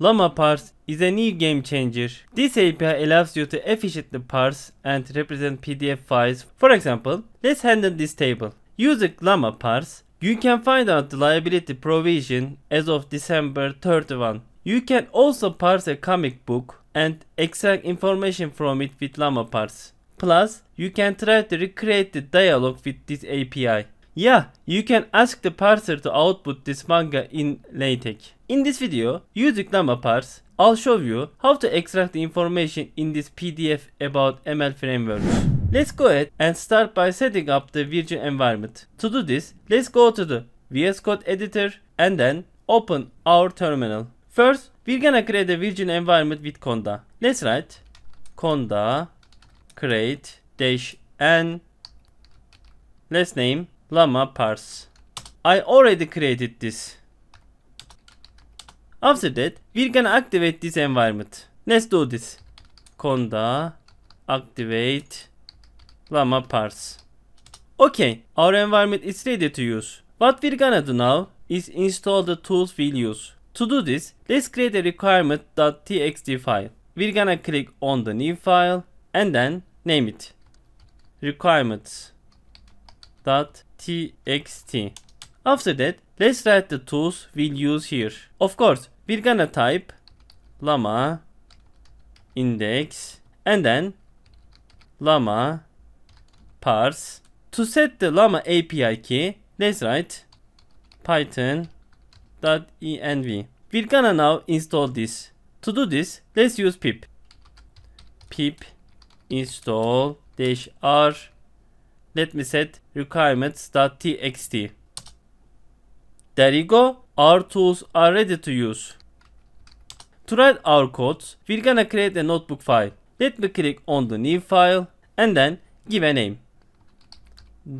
Llama parse is a new game changer. This API allows you to efficiently parse and represent PDF files. For example, let's handle this table. Using llama parse, you can find out the liability provision as of December 31. You can also parse a comic book and extract information from it with llama parse. Plus, you can try to recreate the dialogue with this API. Yeah, you can ask the parser to output this manga in LaTeX. In this video, using number parts, I'll show you how to extract the information in this PDF about ML frameworks. Let's go ahead and start by setting up the virtual environment. To do this, let's go to the VS Code editor and then open our terminal. First, we're gonna create a virtual environment with conda. Let's write conda create dash n let's name llama parse. I already created this after that, we're gonna activate this environment. Let's do this. Conda activate llama parse. Okay, our environment is ready to use. What we're gonna do now is install the tools we'll use. To do this, let's create a requirement.txt file. We're gonna click on the new file and then name it requirements.txt. After that, let's write the tools we'll use here. Of course, we're gonna type llama index and then llama parse to set the llama api key let's write python.env we're gonna now install this to do this let's use pip pip install dash r let me set requirements.txt there you go our tools are ready to use. To write our codes, we're gonna create a notebook file. Let me click on the new file and then give a name.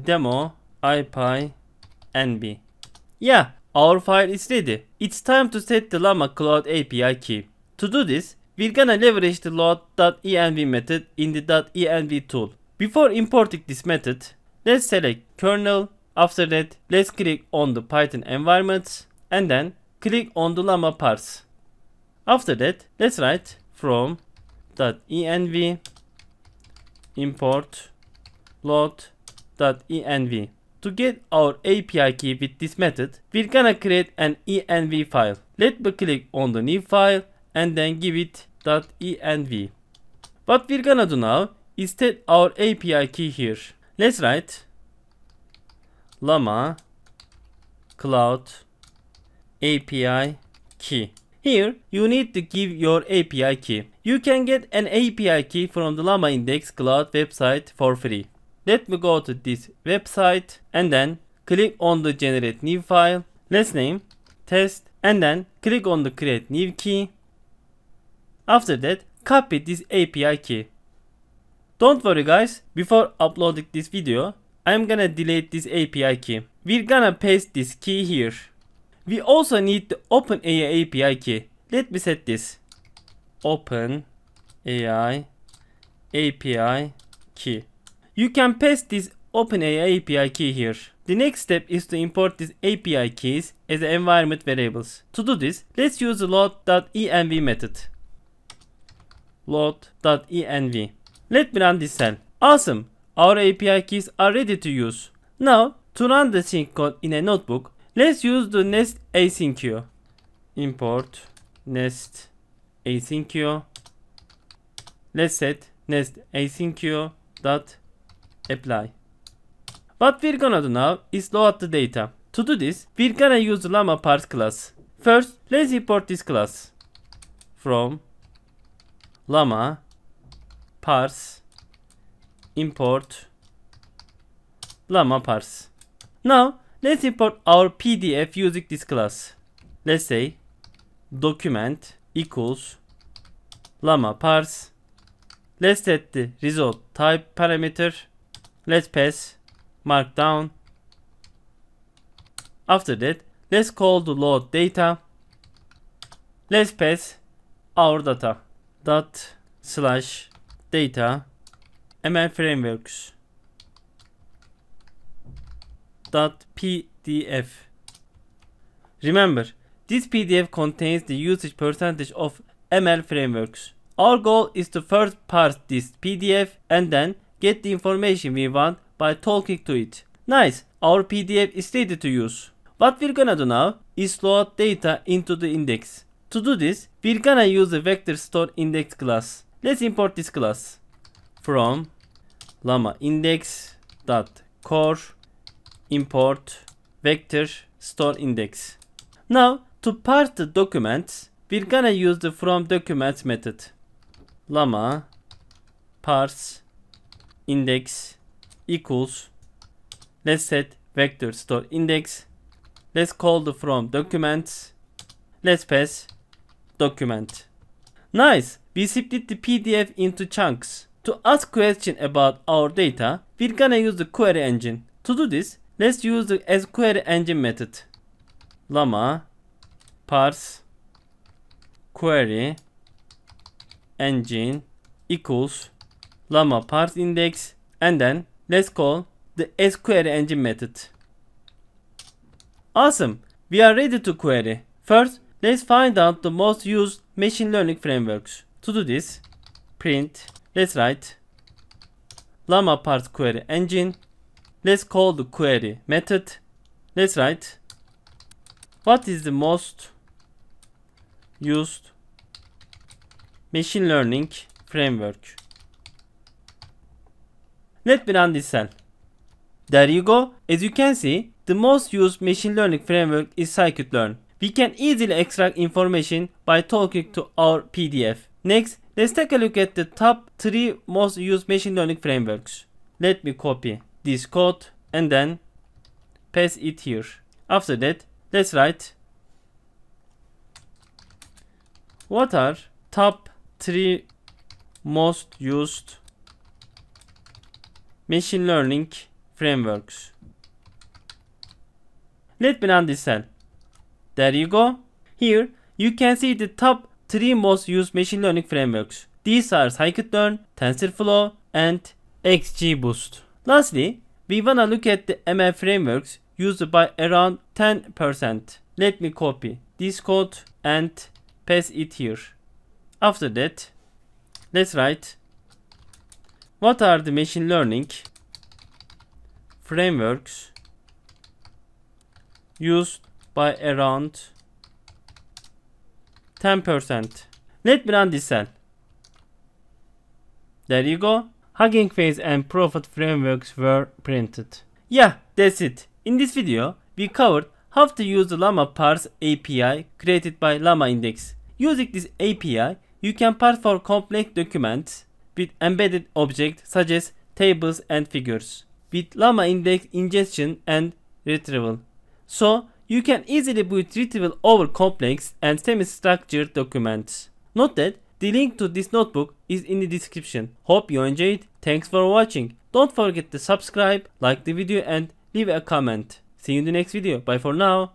Demo IPy NB. Yeah, our file is ready. It's time to set the Llama Cloud API key. To do this, we're gonna leverage the load.env method in the .env tool. Before importing this method, let's select kernel. After that, let's click on the Python environments and then click on the llama parts. After that, let's write from .env import load.env. To get our API key with this method, we're gonna create an env file. Let me click on the new file and then give it .env. What we're gonna do now is take our API key here. Let's write llama cloud API key. Here, you need to give your API key. You can get an API key from the Llama Index Cloud website for free. Let me go to this website and then click on the generate new file. Let's name test and then click on the create new key. After that, copy this API key. Don't worry guys, before uploading this video, I'm gonna delete this API key. We're gonna paste this key here. We also need the OpenAI API key. Let me set this. OpenAI API key. You can paste this OpenAI API key here. The next step is to import these API keys as environment variables. To do this, let's use the load.env method. Load.env. Let me run this cell. Awesome! Our API keys are ready to use. Now, to run the sync code in a notebook, Let's use the nest async Import nest async Let's set nest async dot apply. What we're gonna do now is load the data. To do this, we're gonna use llama parse class. First, let's import this class from llama parse import llama parse. Now, Let's import our PDF using this class. Let's say document equals llama parse. Let's set the result type parameter. Let's pass markdown. After that, let's call the load data. Let's pass our data dot slash data ml frameworks pdf. Remember, this PDF contains the usage percentage of ML frameworks. Our goal is to first parse this PDF and then get the information we want by talking to it. Nice, our PDF is ready to use. What we're gonna do now is load data into the index. To do this, we're gonna use the vector store index class. Let's import this class from llama index dot import vector store index. Now to part the documents, we're gonna use the from documents method. Llama parse index equals let's set vector store index. Let's call the from documents. Let's pass document. Nice. We split the PDF into chunks. To ask question about our data, we're gonna use the query engine. To do this, Let's use the SQL engine method. Llama parse query engine equals llama parse index and then let's call the SQL engine method. Awesome. We are ready to query. First, let's find out the most used machine learning frameworks. To do this, print, let's write llama parse query engine Let's call the query method. Let's write what is the most used machine learning framework. Let me run this cell. There you go. As you can see, the most used machine learning framework is scikit-learn. We can easily extract information by talking to our PDF. Next, let's take a look at the top 3 most used machine learning frameworks. Let me copy this code and then paste it here. After that, let's write what are top 3 most used machine learning frameworks. Let me run this cell. There you go. Here you can see the top 3 most used machine learning frameworks. These are scikit-learn, TensorFlow, and XGBoost. Lastly, we wanna look at the ML frameworks used by around 10%. Let me copy this code and paste it here. After that, let's write what are the machine learning frameworks used by around 10%. Let me run this cell. There you go. Hugging Face and Profit frameworks were printed. Yeah, that's it. In this video, we covered how to use the Llama parse API created by Llama Index. Using this API, you can parse for complex documents with embedded objects such as tables and figures with Llama Index ingestion and retrieval. So, you can easily boot retrieval over complex and semi-structured documents. Note that The link to this notebook is in the description. Hope you enjoyed. Thanks for watching. Don't forget to subscribe, like the video and leave a comment. See you in the next video. Bye for now.